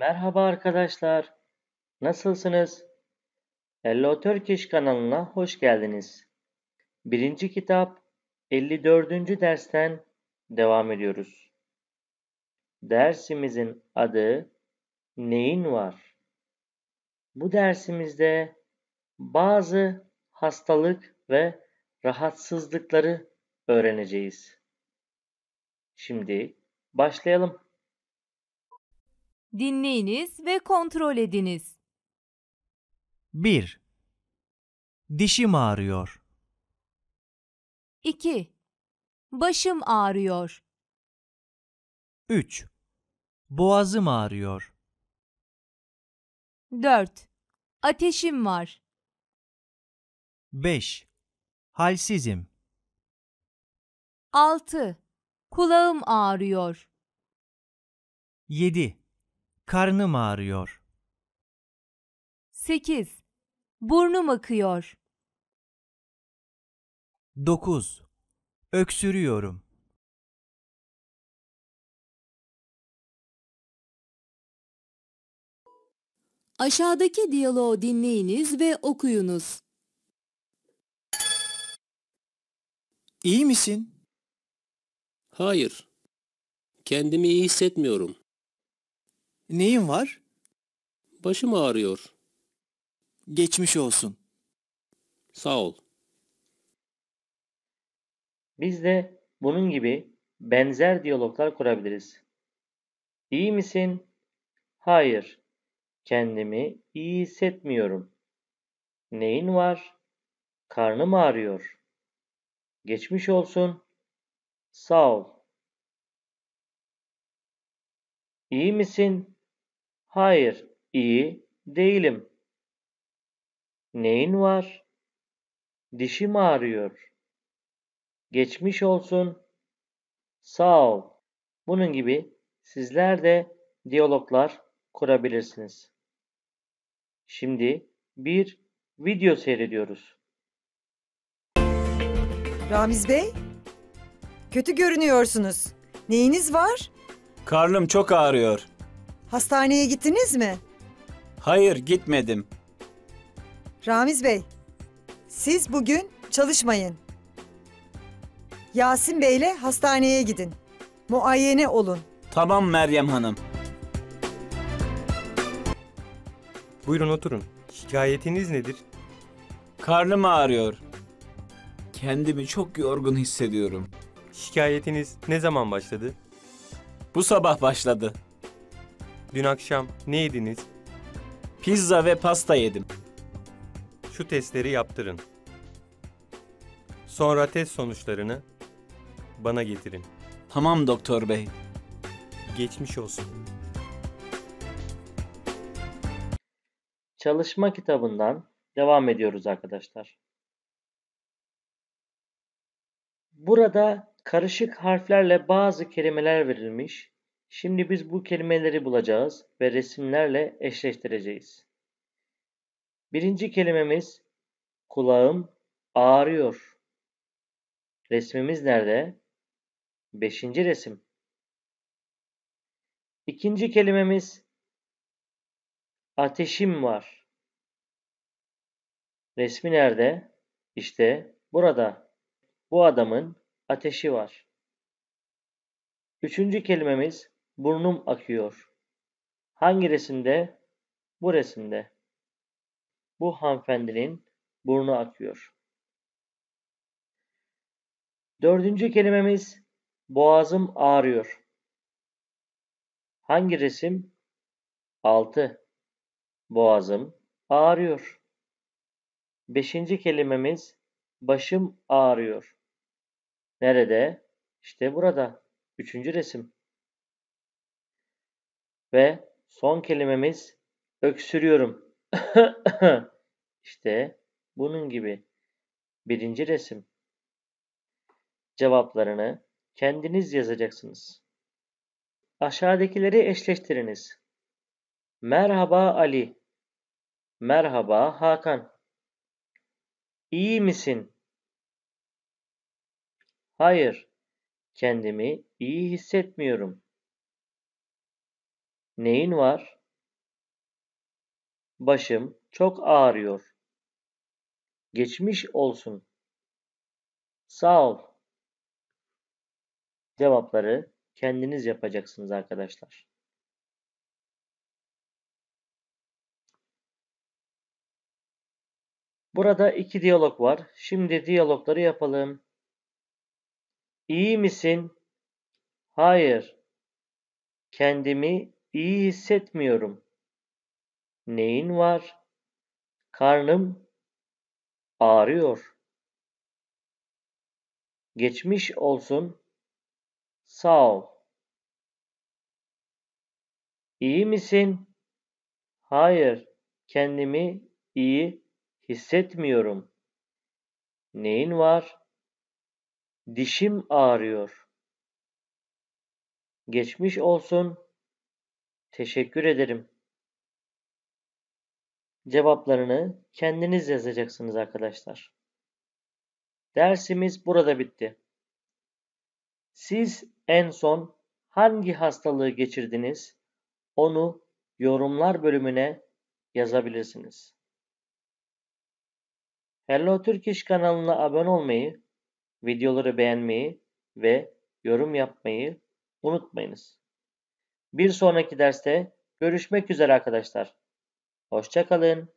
Merhaba arkadaşlar. Nasılsınız? Hello Turkish kanalına hoş geldiniz. Birinci kitap 54. dersten devam ediyoruz. Dersimizin adı Neyin Var? Bu dersimizde bazı hastalık ve rahatsızlıkları öğreneceğiz. Şimdi başlayalım. Dinleyiniz ve kontrol ediniz. 1. Dişim ağrıyor. 2. Başım ağrıyor. 3. Boğazım ağrıyor. 4. Ateşim var. 5. Halsizim. 6. Kulağım ağrıyor. 7. Karnım ağrıyor. 8. Burnum akıyor. 9. Öksürüyorum. Aşağıdaki diyaloğu dinleyiniz ve okuyunuz. İyi misin? Hayır. Kendimi iyi hissetmiyorum. Neyin var? Başım ağrıyor. Geçmiş olsun. Sağ ol. Biz de bunun gibi benzer diyaloglar kurabiliriz. İyi misin? Hayır. Kendimi iyi hissetmiyorum. Neyin var? Karnım ağrıyor. Geçmiş olsun. Sağ ol. İyi misin? Hayır, iyi değilim. Neyin var? Dişim ağrıyor. Geçmiş olsun. Sağ ol. Bunun gibi sizler de diyaloglar kurabilirsiniz. Şimdi bir video seyrediyoruz. Ramiz Bey, kötü görünüyorsunuz. Neyiniz var? Karnım çok ağrıyor. Hastaneye gittiniz mi? Hayır gitmedim. Ramiz Bey, siz bugün çalışmayın. Yasin Bey'le hastaneye gidin. Muayene olun. Tamam Meryem Hanım. Buyurun oturun. Şikayetiniz nedir? Karnım ağrıyor. Kendimi çok yorgun hissediyorum. Şikayetiniz ne zaman başladı? Bu sabah başladı. Dün akşam ne yediniz? Pizza ve pasta yedim. Şu testleri yaptırın. Sonra test sonuçlarını bana getirin. Tamam doktor bey. Geçmiş olsun. Çalışma kitabından devam ediyoruz arkadaşlar. Burada karışık harflerle bazı kelimeler verilmiş Şimdi biz bu kelimeleri bulacağız ve resimlerle eşleştireceğiz. Birinci kelimemiz kulağım ağrıyor. Resmimiz nerede? Beşinci resim. İkinci kelimemiz ateşim var. Resmi nerede? İşte burada. Bu adamın ateşi var. Üçüncü kelimemiz Burnum akıyor. Hangi resimde? Bu resimde. Bu hanımefendinin burnu akıyor. Dördüncü kelimemiz boğazım ağrıyor. Hangi resim? Altı. Boğazım ağrıyor. Beşinci kelimemiz başım ağrıyor. Nerede? İşte burada. Üçüncü resim. Ve son kelimemiz öksürüyorum. İşte bunun gibi. Birinci resim. Cevaplarını kendiniz yazacaksınız. Aşağıdakileri eşleştiriniz. Merhaba Ali. Merhaba Hakan. İyi misin? Hayır. Kendimi iyi hissetmiyorum. Neyin var? Başım çok ağrıyor. Geçmiş olsun. Sağ ol. Cevapları kendiniz yapacaksınız arkadaşlar. Burada iki diyalog var. Şimdi diyalogları yapalım. İyi misin? Hayır. Kendimi İyi hissetmiyorum. Neyin var? Karnım ağrıyor. Geçmiş olsun. Sağ ol. İyi misin? Hayır, kendimi iyi hissetmiyorum. Neyin var? Dişim ağrıyor. Geçmiş olsun. Teşekkür ederim. Cevaplarını kendiniz yazacaksınız arkadaşlar. Dersimiz burada bitti. Siz en son hangi hastalığı geçirdiniz? Onu yorumlar bölümüne yazabilirsiniz. Hello Turkish kanalına abone olmayı, videoları beğenmeyi ve yorum yapmayı unutmayınız. Bir sonraki derste görüşmek üzere arkadaşlar. Hoşçakalın.